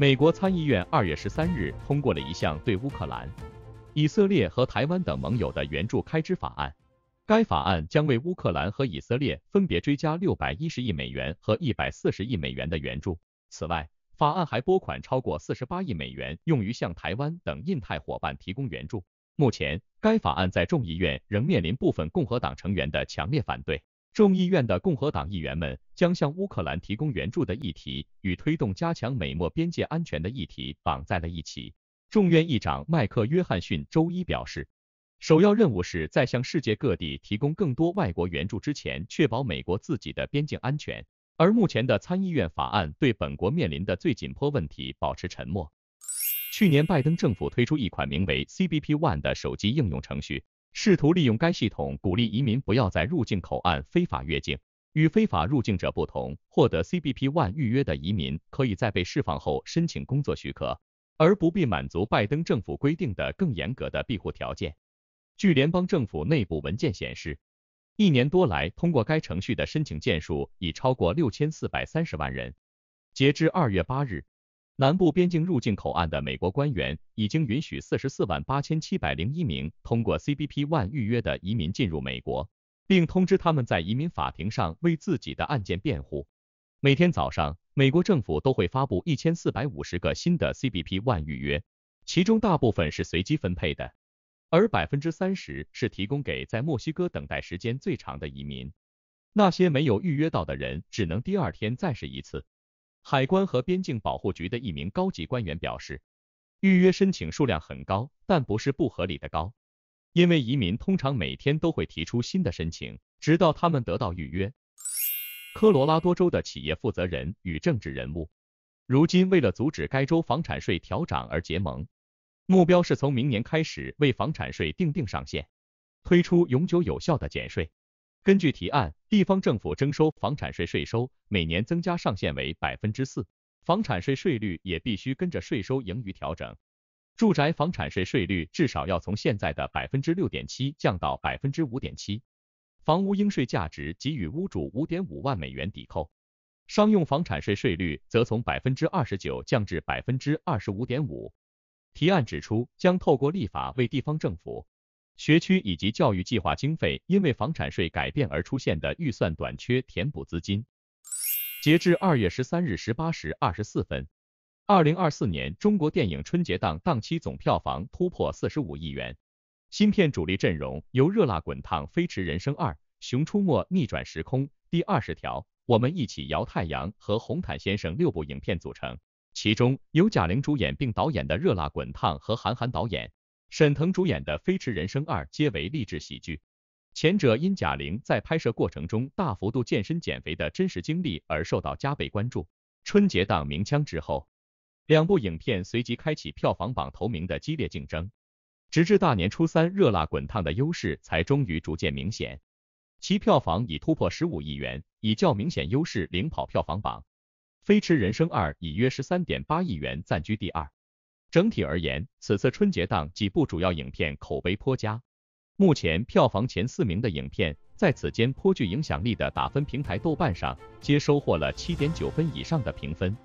美国参议院二月十三日通过了一项对乌克兰、以色列和台湾等盟友的援助开支法案。该法案将为乌克兰和以色列分别追加六百一十亿美元和一百四十亿美元的援助。此外，法案还拨款超过四十八亿美元，用于向台湾等印太伙伴提供援助。目前，该法案在众议院仍面临部分共和党成员的强烈反对。众议院的共和党议员们将向乌克兰提供援助的议题与推动加强美墨边界安全的议题绑在了一起。众院议长迈克·约翰逊周一表示，首要任务是在向世界各地提供更多外国援助之前，确保美国自己的边境安全。而目前的参议院法案对本国面临的最紧迫问题保持沉默。去年，拜登政府推出一款名为 CBP One 的手机应用程序。试图利用该系统鼓励移民不要在入境口岸非法越境。与非法入境者不同，获得 CBP One 预约的移民可以在被释放后申请工作许可，而不必满足拜登政府规定的更严格的庇护条件。据联邦政府内部文件显示，一年多来通过该程序的申请件数已超过六千四百三十万人。截至二月八日。南部边境入境口岸的美国官员已经允许四十四万八千七百零一名通过 CBP One 预约的移民进入美国，并通知他们在移民法庭上为自己的案件辩护。每天早上，美国政府都会发布一千四百五十个新的 CBP One 预约，其中大部分是随机分配的，而百分之三十是提供给在墨西哥等待时间最长的移民。那些没有预约到的人只能第二天再试一次。海关和边境保护局的一名高级官员表示，预约申请数量很高，但不是不合理的高，因为移民通常每天都会提出新的申请，直到他们得到预约。科罗拉多州的企业负责人与政治人物如今为了阻止该州房产税调涨而结盟，目标是从明年开始为房产税定定上限，推出永久有效的减税。根据提案。地方政府征收房产税，税收每年增加上限为百分之四，房产税税率也必须跟着税收盈余调整。住宅房产税税率至少要从现在的百分之六点七降到百分之五点七，房屋应税价值给予屋主五点五万美元抵扣。商用房产税税率则从百分之二十九降至百分之二十五点五。提案指出，将透过立法为地方政府。学区以及教育计划经费，因为房产税改变而出现的预算短缺填补资金。截至二月十三日十八时二十四分，二零二四年中国电影春节档档期总票房突破四十五亿元。新片主力阵容由《热辣滚烫》《飞驰人生二》《熊出没逆转时空》《第二十条》《我们一起摇太阳》和《红毯先生》六部影片组成，其中由贾玲主演并导演的《热辣滚烫》和韩寒导演。沈腾主演的《飞驰人生二》皆为励志喜剧，前者因贾玲在拍摄过程中大幅度健身减肥的真实经历而受到加倍关注。春节档鸣枪之后，两部影片随即开启票房榜头名的激烈竞争，直至大年初三，热辣滚烫的优势才终于逐渐明显，其票房已突破十五亿元，以较明显优势领跑票房榜，《飞驰人生二》以约十三点八亿元暂居第二。整体而言，此次春节档几部主要影片口碑颇佳。目前票房前四名的影片，在此间颇具影响力的打分平台豆瓣上，皆收获了七点九分以上的评分。